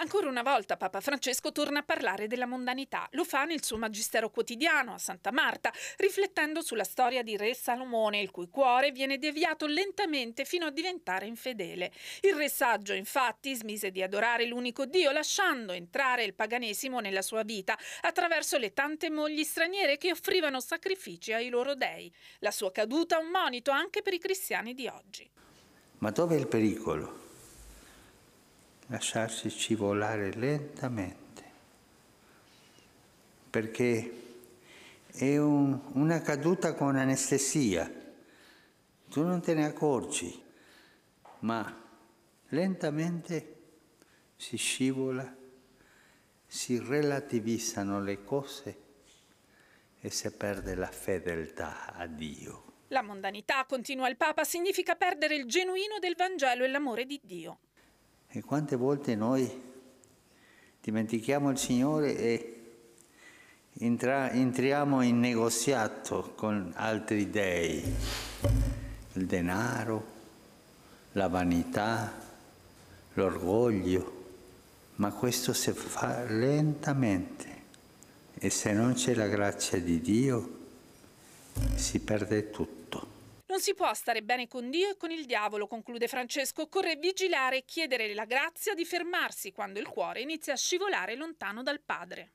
Ancora una volta Papa Francesco torna a parlare della mondanità. Lo fa nel suo Magistero quotidiano a Santa Marta, riflettendo sulla storia di Re Salomone, il cui cuore viene deviato lentamente fino a diventare infedele. Il re saggio, infatti, smise di adorare l'unico Dio, lasciando entrare il paganesimo nella sua vita attraverso le tante mogli straniere che offrivano sacrifici ai loro dei. La sua caduta è un monito anche per i cristiani di oggi. Ma dove è il pericolo? lasciarsi scivolare lentamente, perché è un, una caduta con anestesia, tu non te ne accorgi, ma lentamente si scivola, si relativizzano le cose e si perde la fedeltà a Dio. La mondanità, continua il Papa, significa perdere il genuino del Vangelo e l'amore di Dio. E quante volte noi dimentichiamo il Signore e entra- entriamo in negoziato con altri dei, il denaro, la vanità, l'orgoglio, ma questo si fa lentamente e se non c'è la grazia di Dio si perde tutto. Non si può stare bene con Dio e con il diavolo, conclude Francesco. Occorre vigilare e chiedere la grazia di fermarsi quando il cuore inizia a scivolare lontano dal Padre.